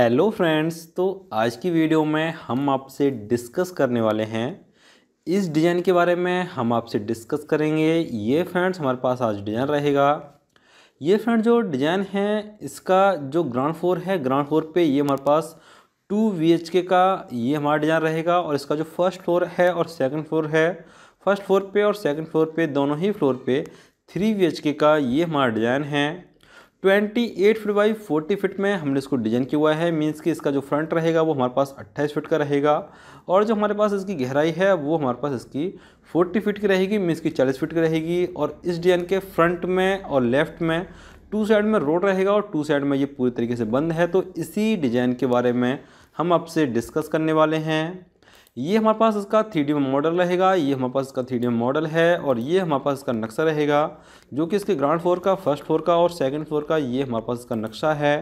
hello friends तो आज की वीडियो में हम आपसे डिस्कस करने वाले हैं इस डिज़ाइन के बारे में हम आपसे डिस्कस करेंगे ये फ्रेंड्स हमारे पास आज डिज़ाइन रहेगा ये फ्रेंड जो डिज़ाइन है इसका जो ग्राउंड फ्लोर है ग्राउंड फ्लोर पे ये हमारे पास टू के का ये हमारा डिज़ाइन रहेगा और इसका जो फर्स्ट फ्लोर है और सेकेंड फ्लोर है फर्स्ट फ्लोर पर और सेकेंड फ्लोर पर दोनों ही फ्लोर पे थ्री वी का ये हमारा डिज़ाइन है twenty eight feet by forty feet में हमने इसको डिजाइन किया हुआ है मीन्स कि इसका जो फ्रंट रहेगा वो हमारे पास अट्ठाईस फिट का रहेगा और जो हमारे पास इसकी गहराई है वो हमारे पास इसकी फोर्टी फिट की रहेगी मीन्स की चालीस फिट की रहेगी और इस डिजाइन के फ्रंट में और लेफ्ट में टू साइड में रोड रहेगा और टू साइड में ये पूरी तरीके से बंद है तो इसी डिजाइन के बारे में हम आपसे डिस्कस करने वाले हैं ये हमारे पास इसका थ्री डी मॉडल रहेगा ये हमारे पास इसका थ्री डी मॉडल है और ये हमारे पास इसका नक्शा रहेगा जो कि इसके ग्राउंड फ्लोर का फर्स्ट फ्लोर का और सेकंड फ्लोर का ये हमारे पास इसका नक्शा है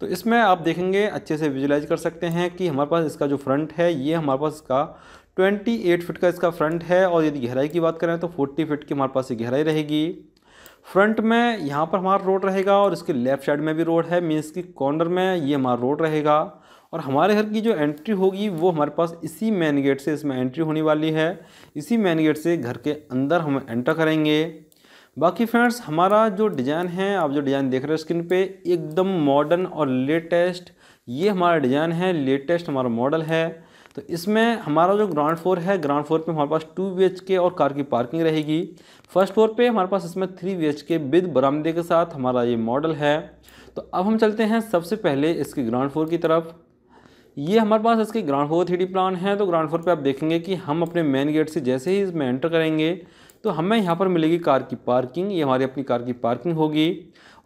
तो इसमें आप देखेंगे अच्छे से विजुलाइज कर सकते हैं कि हमारे पास इसका जो फ्रंट है ये हमारे पास इसका 28 फीट का इसका फ्रंट है और यदि गहराई की बात करें तो 40 फीट की हमारे पास ये गहराई रहेगी फ्रंट में यहाँ पर हमारा रोड रहेगा और इसके लेफ्ट साइड में भी रोड है मीन्स की कॉर्नर में ये हमारा रोड रहेगा और हमारे घर की जो एंट्री होगी वो हमारे पास इसी मेन गेट से इसमें एंट्री होने वाली है इसी मेन गेट से घर के अंदर हम एंटर करेंगे बाकी फ्रेंड्स हमारा जो डिज़ाइन है आप जो डिज़ाइन देख रहे हो स्क्रीन पे एकदम मॉडर्न और लेटेस्ट ये हमारा डिज़ाइन है लेटेस्ट हमारा मॉडल है तो इसमें हमारा जो ग्राउंड फ्लोर है ग्राउंड फ्लोर पे हमारे पास टू बी और कार की पार्किंग रहेगी फर्स्ट फ्लोर पे हमारे पास इसमें three B H K with बरामदे के साथ हमारा ये मॉडल है तो अब हम चलते हैं सबसे पहले इसके ग्राउंड फ्लोर की तरफ ये हमारे पास इसके ग्राउंड फ्लोर थ्री प्लान है तो ग्राउंड फ्लोर पे आप देखेंगे कि हम अपने मेन गेट से जैसे ही इसमें एंटर करेंगे तो हमें यहाँ पर मिलेगी कार की पार्किंग ये हमारी अपनी कार की पार्किंग होगी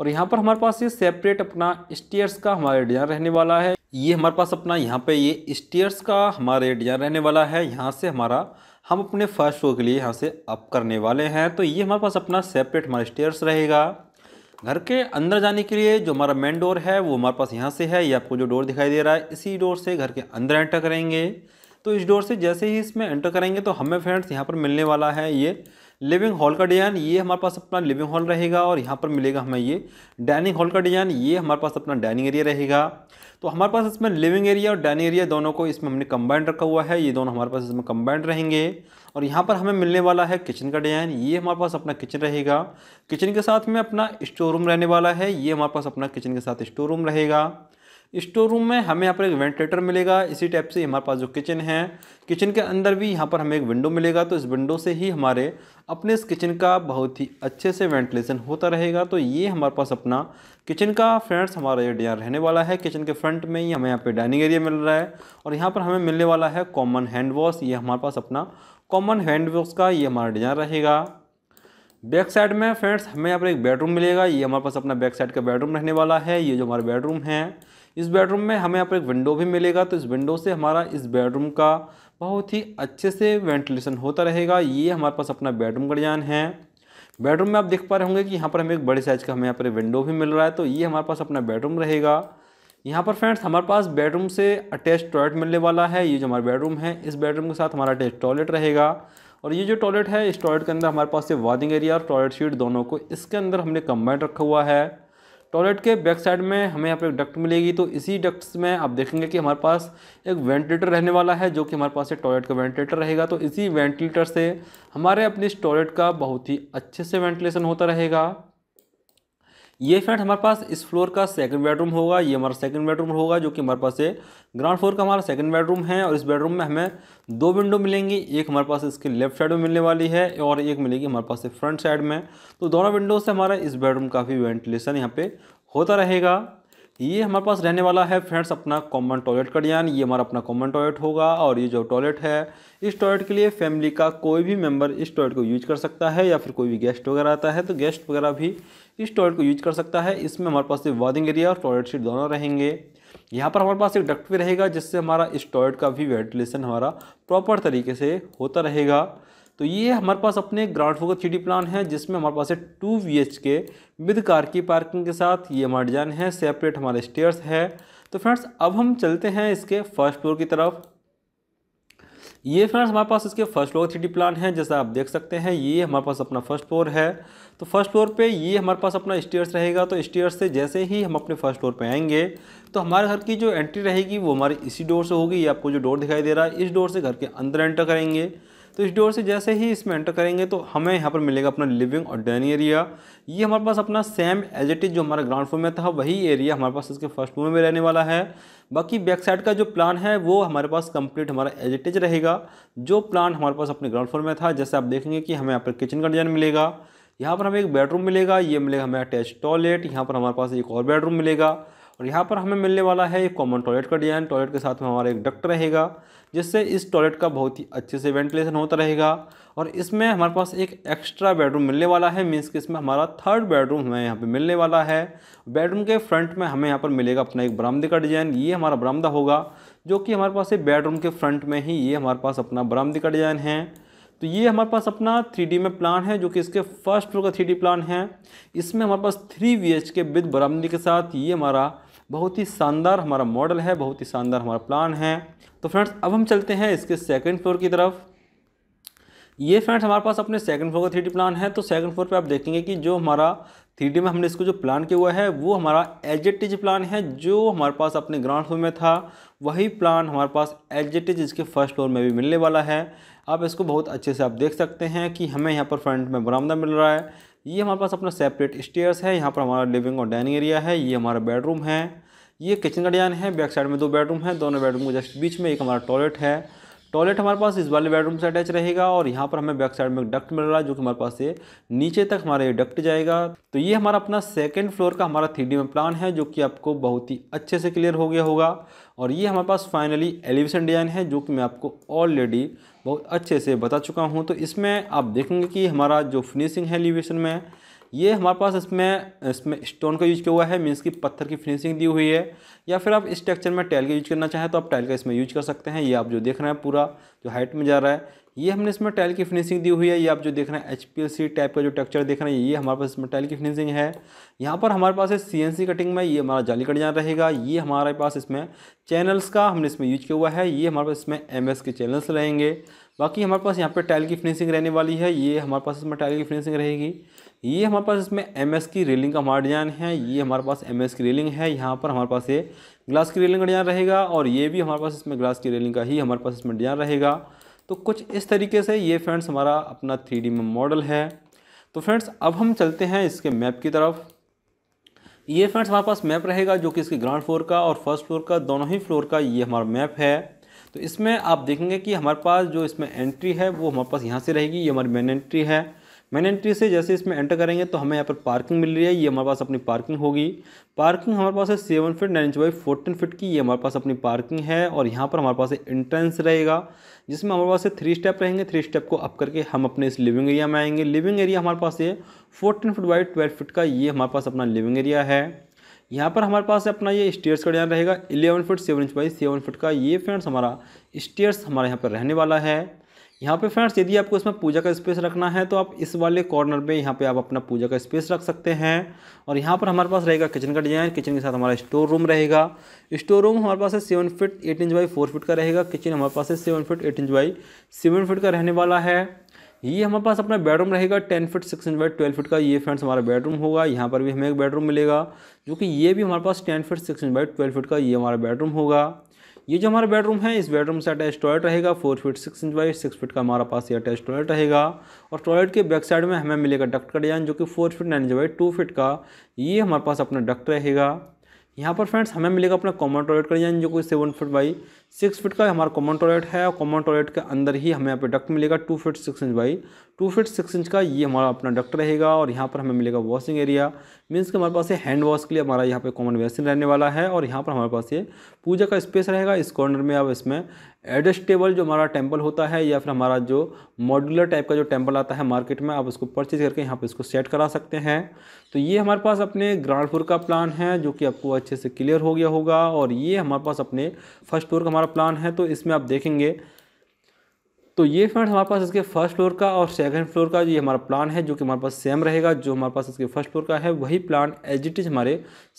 और यहाँ पर हमारे पास ये सेपरेट अपना स्टेयर्स का हमारा डिजाइन रहने वाला है ये हमारे पास अपना यहाँ पे ये स्टेयर्स का हमारे डिजाइन रहने वाला है यहाँ से हमारा हम अपने फर्स्ट फ्लोर के लिए यहाँ से अप करने वाले हैं तो ये हमारे पास अपना सेपरेट हमारा स्टेयर्स रहेगा घर के अंदर जाने के लिए जो हमारा मेन डोर है वो हमारे पास यहाँ से है ये आपको जो डोर दिखाई दे रहा है इसी डोर से घर के अंदर एंटर करेंगे तो इस डोर से जैसे ही इसमें एंटर करेंगे तो हमें फ्रेंड्स यहाँ पर मिलने वाला है ये लिविंग हॉल का डिज़ाइन ये हमारे पास अपना लिविंग हॉल रहेगा और यहाँ पर मिलेगा हमें ये डाइनिंग हॉल का डिज़ाइन ये हमारे पास अपना डाइनिंग एरिया रहेगा तो हमारे पास इसमें लिविंग एरिया और डाइनिंग एरिया दोनों को इसमें हमने कंबाइंड रखा हुआ है ये दोनों हमारे पास इसमें कंबाइंड रहेंगे और यहाँ पर हमें मिलने वाला है किचन का डिज़ाइन ये हमारे पास अपना किचन रहेगा किचन के साथ में अपना स्टोर रूम रहने वाला है ये हमारे पास अपना किचन के साथ स्टोर रूम रहेगा स्टोर रूम में हमें यहाँ पर एक वेंटिलेटर मिलेगा इसी टाइप से हमारे पास जो किचन है किचन के अंदर भी यहाँ पर हमें एक विंडो मिलेगा तो इस विंडो से ही हमारे अपने इस किचन का बहुत ही अच्छे से वेंटिलेशन होता रहेगा तो ये हमारे पास अपना किचन का फ्रेंड्स हमारा ये डिजाइन रहने वाला है किचन के फ्रंट में ही हमें यहाँ पर डाइनिंग एरिया मिल रहा है और यहाँ पर हमें मिलने वाला है कॉमन हैंड वॉश ये हमारे पास अपना कॉमन हैंड वॉश का ये हमारा डिजाइन रहेगा बैक साइड में फ्रेंड्स हमें यहाँ पर एक बेडरूम मिलेगा ये हमारे पास अपना बैक साइड का बेडरूम रहने वाला है ये जो हमारा बेडरूम है इस बेडरूम में हमें यहाँ पर एक विंडो भी मिलेगा तो इस विंडो से हमारा इस बेडरूम का बहुत ही अच्छे से वेंटिलेशन होता रहेगा ये हमारे पास अपना बेडरूम का है बेडरूम में आप देख पा रहे होंगे कि यहाँ पर हमें एक बड़े साइज़ का हमें यहाँ पर विंडो भी मिल रहा है तो ये हमारे पास अपना बेडरूम रहेगा यहाँ पर फ्रेंड्स हमारे पास बेडरूम से अटैच टॉयलेट मिलने वाला है ये जो हमारा बेडरूम है इस बेडरूम के साथ हमारा अटैच टॉयलेट रहेगा और ये जो टॉयलेट है इस टॉयलेट के अंदर हमारे पास से वादिंग एरिया और टॉयलेट शीट दोनों को इसके अंदर हमने कम्बाइंड रखा हुआ है टॉयलेट के बैक साइड में हमें यहाँ एक डक्ट मिलेगी तो इसी डक्ट में आप देखेंगे कि हमारे पास एक वेंटिलेटर रहने वाला है जो कि हमारे पास एक टॉयलेट का वेंटिलेटर रहेगा तो इसी वेंटिलेटर से हमारे अपने इस टॉयलेट का बहुत ही अच्छे से वेंटिलेशन होता रहेगा ये फ्रेंड हमारे पास इस फ्लोर का सेकंड बेडरूम होगा ये हमारा सेकंड बेडरूम होगा जो कि हमारे पास है ग्राउंड फ्लोर का हमारा सेकंड बेडरूम है और इस बेडरूम में हमें दो विंडो मिलेंगी एक हमारे पास इसके लेफ्ट साइड में मिलने वाली है और एक मिलेगी हमारे पास फ्रंट साइड में तो दोनों विंडो से हमारा इस बेडरूम काफ़ी वेंटिलेशन यहाँ पर होता रहेगा ये हमारे पास रहने वाला है फ्रेंड्स अपना कॉमन टॉयलेट का डिजाइन ये हमारा अपना कॉमन टॉयलेट होगा और ये जो टॉयलेट है इस टॉयलेट के लिए फैमिली का कोई भी मेंबर इस टॉयलेट को यूज कर सकता है या फिर कोई भी गेस्ट वगैरह आता है तो गेस्ट वगैरह भी इस टॉयलेट को यूज कर सकता है इसमें हमारे पास वादिंग एरिया और टॉयलेट सीट दोनों रहेंगे यहाँ पर हमारे पास एक डक्ट भी रहेगा जिससे हमारा इस टॉयलेट का भी वेंटिलेशन हमारा प्रॉपर तरीके से होता रहेगा तो ये हमारे पास अपने ग्राउंड फ्लोर का थ्री प्लान है जिसमें हमारे पास है two V H K with car की पार्किंग के साथ ये हमारा डिज़ाइन है सेपरेट हमारे स्टेयर्स है तो फ्रेंड्स अब हम चलते हैं इसके फर्स्ट फ्लोर की तरफ ये फ्रेंड्स हमारे पास इसके फर्स्ट फ्लोर थ्री प्लान है जैसा आप देख सकते हैं ये हमारे पास अपना फर्स्ट फ्लोर है तो फर्स्ट फ्लोर पे ये हमारे पास अपना स्टेयर्स रहेगा तो स्टेयर्स से जैसे ही हम अपने फर्स्ट फ्लोर पे आएंगे तो हमारे घर की जो एंट्री रहेगी वो हमारे इसी डोर से होगी ये आपको जो डोर दिखाई दे रहा है इस डोर से घर के अंदर एंटर करेंगे तो इस डोर से जैसे ही इसमें एंटर करेंगे तो हमें यहाँ पर मिलेगा अपना लिविंग और डाइनिंग एरिया ये हमारे पास अपना सेम एज इट इज जो हमारा ग्राउंड फ्लोर में था वही एरिया हमारे पास इसके फर्स्ट फ्लोर में रहने वाला है बाकी बैक साइड का जो प्लान है वो हमारे पास कंप्लीट हमारा एज इट इज रहेगा जो प्लान हमारे पास अपने ग्राउंड फ्लोर में था जैसे आप देखेंगे कि हमें यहाँ पर किचन का डिजाइन मिलेगा यहाँ पर हमें एक बेडरूम मिलेगा ये मिलेगा हमें अटैच टॉयलेट यहाँ पर हमारे पास एक और बेडरूम मिलेगा और यहाँ पर हमें मिलने वाला है एक कॉमन टॉयलेट का डिज़ाइन टॉयलेट के साथ में हमारा एक डक्ट रहेगा जिससे इस टॉयलेट का बहुत ही अच्छे से वेंटिलेशन होता रहेगा और इसमें हमारे पास एक एक्स्ट्रा बेडरूम मिलने वाला है मीन्स कि इसमें हमारा थर्ड बेडरूम हमें यहाँ पे मिलने वाला है बेडरूम के फ्रंट में हमें यहाँ पर मिलेगा अपना एक बरामदे का डिज़ाइन ये हमारा बरामदा होगा जो कि हमारे पास एक बेडरूम के फ्रंट में ही ये हमारे पास अपना बरामदे का डिज़ाइन है तो ये हमारे पास अपना थ्री में प्लान है जो कि इसके फर्स्ट फ्लोर का थ्री प्लान है इसमें हमारे पास थ्री बी के विद बरामदे के साथ ये हमारा बहुत ही शानदार हमारा मॉडल है बहुत ही शानदार हमारा प्लान है तो फ्रेंड्स अब हम चलते हैं इसके सेकेंड फ्लोर की तरफ ये फ्रेंड्स हमारे पास अपने सेकंड फ्लोर का थ्री प्लान है तो सेकंड फ्लोर पे आप देखेंगे कि जो हमारा थ्री में हमने इसको जो प्लान किया हुआ है वो हमारा एल प्लान है जो हमारे पास अपने ग्राउंड फ्लोर में था वही प्लान हमारे पास एल इसके फर्स्ट फ्लोर में भी मिलने वाला है आप इसको बहुत अच्छे से आप देख सकते हैं कि हमें यहाँ पर फ्रंट में बरामदा मिल रहा है ये हमारे पास अपना सेपरेट स्टेयर्स है यहाँ पर हमारा लिविंग और डाइनिंग एरिया है ये हमारा बेडरूम है ये किचन गडियान डिजाइन है बैक साइड में दो बेडरूम है दोनों बेडरूम के जस्ट बीच में एक हमारा टॉयलेट है टॉयलेट हमारे पास इस वाले बेडरूम से अटैच रहेगा और यहाँ पर हमें बैक साइड में एक डक्ट मिल रहा है जो कि हमारे पास से नीचे तक हमारा ये डक्ट जाएगा तो ये हमारा अपना सेकंड फ्लोर का हमारा थ्री में प्लान है जो कि आपको बहुत ही अच्छे से क्लियर हो गया होगा और ये हमारे पास फाइनली एलिवेशन डिजाइन है जो कि मैं आपको ऑलरेडी बहुत अच्छे से बता चुका हूँ तो इसमें आप देखेंगे कि हमारा जो फिनिशिंग है एलिवेशन में ये हमारे पास इसमें इसमें स्टोन का यूज किया हुआ है मीन्स की पत्थर की फिनिशिंग दी हुई है या फिर आप स्ट्रक्चर में टाइल का यूज करना चाहें तो आप टाइल का इसमें यूज कर सकते हैं ये आप जो देख रहे हैं पूरा जो हाइट में जा रहा है ये हमने इसमें टाइल की फिनिशिंग दी हुई है ये आप जो देख रहे हैं एच टाइप का जो टेक्चर देख रहे हैं ये हमारे पास इसमें टाइल की फिनिशिंग है यहाँ पर हमारे पास है सी कटिंग में ये हमारा जाली जान रहेगा ये हमारे पास इसमें चैनल्स का हमने इसमें यूज किया हुआ है ये हमारे पास इसमें एम के चैनल्स रहेंगे बाकी हमारे पास यहाँ पर टाइल की फिनिशिंग रहने वाली है ये हमारे पास इसमें टाइल की फिनिशिंग रहेगी ये हमारे पास इसमें एम एस की रेलिंग का हमारा डिज़ाइन है ये हमारे पास एम एस की रेलिंग है यहाँ पर हमारे पास ये ग्लास की रेलिंग का डिज़ाइन रहेगा और ये भी हमारे पास इसमें ग्लास की रेलिंग का ही हमारे पास इसमें डिज़ाइन रहेगा तो कुछ इस तरीके से ये फ्रेंड्स हमारा अपना थ्री में मॉडल है तो फ्रेंड्स अब हम चलते हैं इसके मैप की तरफ ये फ्रेंड्स हमारे पास मैप रहेगा जो कि इसके ग्राउंड फ्लोर का और फर्स्ट फ्लोर का दोनों ही फ्लोर का ये हमारा मैप है तो इसमें आप देखेंगे कि हमारे पास जो इसमें एंट्री है वो हमारे पास यहाँ से रहेगी ये हमारी मेन एंट्री है मेन एंट्री से जैसे इसमें एंटर करेंगे तो हमें यहाँ पर पार्किंग मिल रही है ये हमारे पास अपनी पार्किंग होगी पार्किंग हमारे पास है seven feet nine inch by fourteen feet की ये हमारे पास अपनी पार्किंग है और यहाँ पर हमारे पास एंट्रेंस रहेगा जिसमें हमारे पास थ्री स्टेप रहेंगे थ्री स्टेप को अप करके हम अपने इस लिविंग एरिया में आएंगे लिविंग एरिया हमारे पास है fourteen feet by twelve feet का ये हमारे पास अपना लिविंग एरिया है यहाँ पर हमारे पास अपना ये स्टेयर्स का डिजाइन रहेगा eleven feet seven inch by seven feet का ये फ्रेंड्स हमारा स्टेयर्स हमारे यहाँ पर रहने वाला है यहाँ पे फ्रेंड्स यदि आपको इसमें पूजा का स्पेस रखना है तो आप इस वाले कॉर्नर पे यहाँ पे आप अपना पूजा का स्पेस रख सकते हैं और यहाँ पर हमारे पास रहेगा किचन का डिज़ाइन किचन के साथ हमारा स्टोर रूम रहेगा स्टोर रूम हमारे पास है seven feet eight inch by four feet का रहेगा किचन हमारे पास है seven feet eight inch by seven feet का रहने वाला है ये हमारे पास अपना बेडरूम रहेगा ten feet six inch by twelve feet का ये फ्रेंड्स हमारा बेडरूम होगा यहाँ पर भी हमें एक बेडरूम मिलेगा जो कि ये भी हमारे पास ten feet six inch by twelve feet का ये हमारा बेडरूम होगा ये जो हमारा बेडरूम है इस बेडरूम से अटैच टॉयलेट रहेगा four feet six inch by six feet का हमारे पास ये अटैच टॉयलेट रहेगा और टॉयलेट के बैक साइड में हमें मिलेगा डक्ट का डिजाइन जो कि four feet nine inch by two feet का ये हमारे पास अपना डक्ट रहेगा यहाँ पर फ्रेंड्स हमें मिलेगा अपना कॉमन टॉयलेट का डिजाइन जो कि seven feet by six feet का हमारा कॉमन टॉयलेट है और कॉमन टॉयलेट के अंदर ही हमें यहाँ पे डक्ट मिलेगा two feet six inch by two feet six inch का ये हमारा अपना डक्ट रहेगा और यहाँ पर हमें मिलेगा वॉशिंग एरिया मीन्स कि हमारे पास ये हैंड वॉश के लिए हमारा यहाँ पे कॉमन वेसिन रहने वाला है और यहाँ पर हमारे पास ये पूजा का स्पेस रहेगा इस कॉर्नर में अब इसमें एडजस्टेबल जो हमारा टेम्पल होता है या फिर हमारा जो मॉड्यूलर टाइप का जो टेम्पल आता है मार्केट में आप उसको परचेज करके यहाँ पर इसको सेट करा सकते हैं तो ये हमारे पास अपने ग्राउंड फ्लोर का प्लान है जो कि आपको अच्छे से क्लियर हो गया होगा और ये हमारे पास अपने फर्स्ट फ्लोर का हमारा प्लान है तो इसमें आप देखेंगे तो ये फ्रेंड्स हमारे पास इसके फर्स्ट फ्लोर का और सेकंड फ्लोर का ये हमारा प्लान है जो कि हमारे पास सेम रहेगा जो हमारे पास इसके फर्स्ट फ्लोर का है वही प्लान एज इट इज हमारे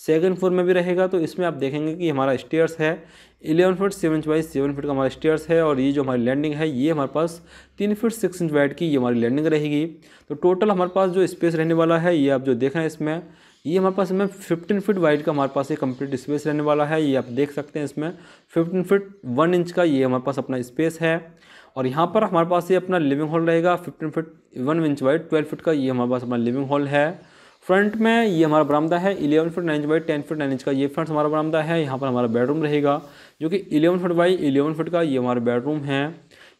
सेकंड फ्लोर में भी रहेगा तो इसमें आप देखेंगे कि हमारा स्टेयर्स है eleven feet seven inch by seven feet का हमारा स्टेयर्स है और ये जो हमारी लैंडिंग है ये हमारे पास तीन फीट सिक्स इंच वाइड की ये हमारी लैंडिंग रहेगी तो टोटल हमारे पास जो स्पेस रहने वाला है ये आप जो देख रहे हैं इसमें ये हमारे पास में फिफ्टीन फिट वाइड का हमारे पास ये कंप्लीट स्पेस रहने वाला है ये आप देख सकते हैं इसमें फिफ्टीन फिट वन इंच का ये हमारे पास अपना स्पेस है और यहाँ पर हमारे पास ये अपना लिविंग हॉल रहेगा fifteen feet one inch wide twelve feet का ये हमारे पास अपना लिविंग हॉल है फ्रंट में ये हमारा बरामदा है eleven feet nine inch by ten feet nine inch का ये फ्रंट हमारा बरामदा है यहाँ पर हमारा बेडरूम रहेगा जो कि eleven feet by eleven feet का ये हमारा बेडरूम है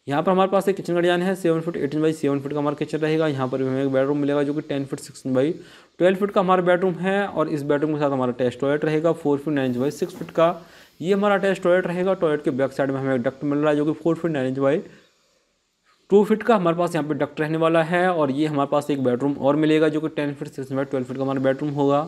यहाँ पर हमारे पास एक किचन गड़ियान है seven foot eighteen by seven foot का हमारा किचन रहेगा यहाँ पर हमें एक बेडरूम मिलेगा जो कि ten foot six by twelve foot का हमारा बेडरूम है और इस बेडरूम के साथ हमारा अटैच टॉयलेट रहेगा four feet nine inch by six foot का ये हमारा अटैच टॉयलेट रहेगा टॉयलेट के बैक साइड में हमें एक डक्ट मिल रहा है जो कि four feet nine inch by two feet का हमारे पास यहाँ पर डक्ट रहने वाला है और ये हमारे पास एक बेडरूम और मिलेगा जो कि ten feet six by twelve feet का हमारा बेडरूम होगा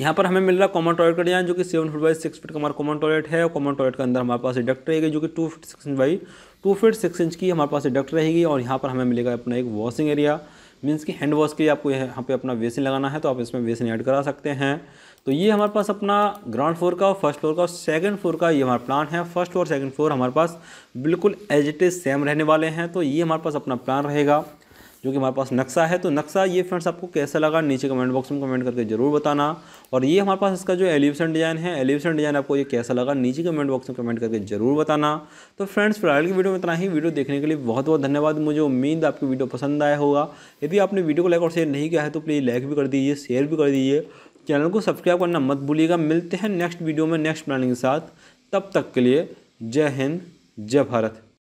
यहाँ पर हमें मिल रहा है कॉमन टॉयलेट का डिजाइन जो कि seven feet by six feet का हमारा कॉमन टॉयलेट है और कॉमन टॉयलेट के अंदर हमारे पास डक्ट रहेगी जो कि two feet six inch by two feet six inch की हमारे पास डक्ट रहेगी और यहाँ पर हमें मिलेगा अपना एक वॉशिंग एरिया मीन्स कि हैंड वॉश के लिए आपको यहाँ पे अपना बेसिन लगाना है तो आप इसमें बेसिन ऐड करा सकते हैं तो ये हमारे पास अपना ग्राउंड फ्लोर का फर्स्ट फ्लोर का सेकंड फ्लोर का ये हमारा प्लान है फर्स्ट और सेकंड फ्लोर हमारे पास बिल्कुल एजटेज सेम रहने वाले हैं तो ये हमारे पास अपना प्लान रहेगा जो कि हमारे पास नक्शा है तो नक्शा ये फ्रेंड्स आपको कैसा लगा नीचे कमेंट बॉक्स में कमेंट करके जरूर बताना और ये हमारे पास इसका जो एलिवेशन डिज़ाइन है एलिवेशन डिज़ाइन आपको ये कैसा लगा नीचे कमेंट बॉक्स में कमेंट करके जरूर बताना तो फ्रेंड्स फिलहाल की वीडियो में इतना ही वीडियो देखने के लिए बहुत बहुत धन्यवाद मुझे उम्मीद आपकी वीडियो पसंद आया होगा यदि आपने वीडियो को लाइक और शेयर नहीं किया है तो प्लीज़ लाइक भी कर दीजिए शेयर भी कर दीजिए चैनल को सब्सक्राइब करना मत भूलिएगा मिलते हैं नेक्स्ट वीडियो में नेक्स्ट प्लानिंग के साथ तब तक के लिए जय हिंद जय भारत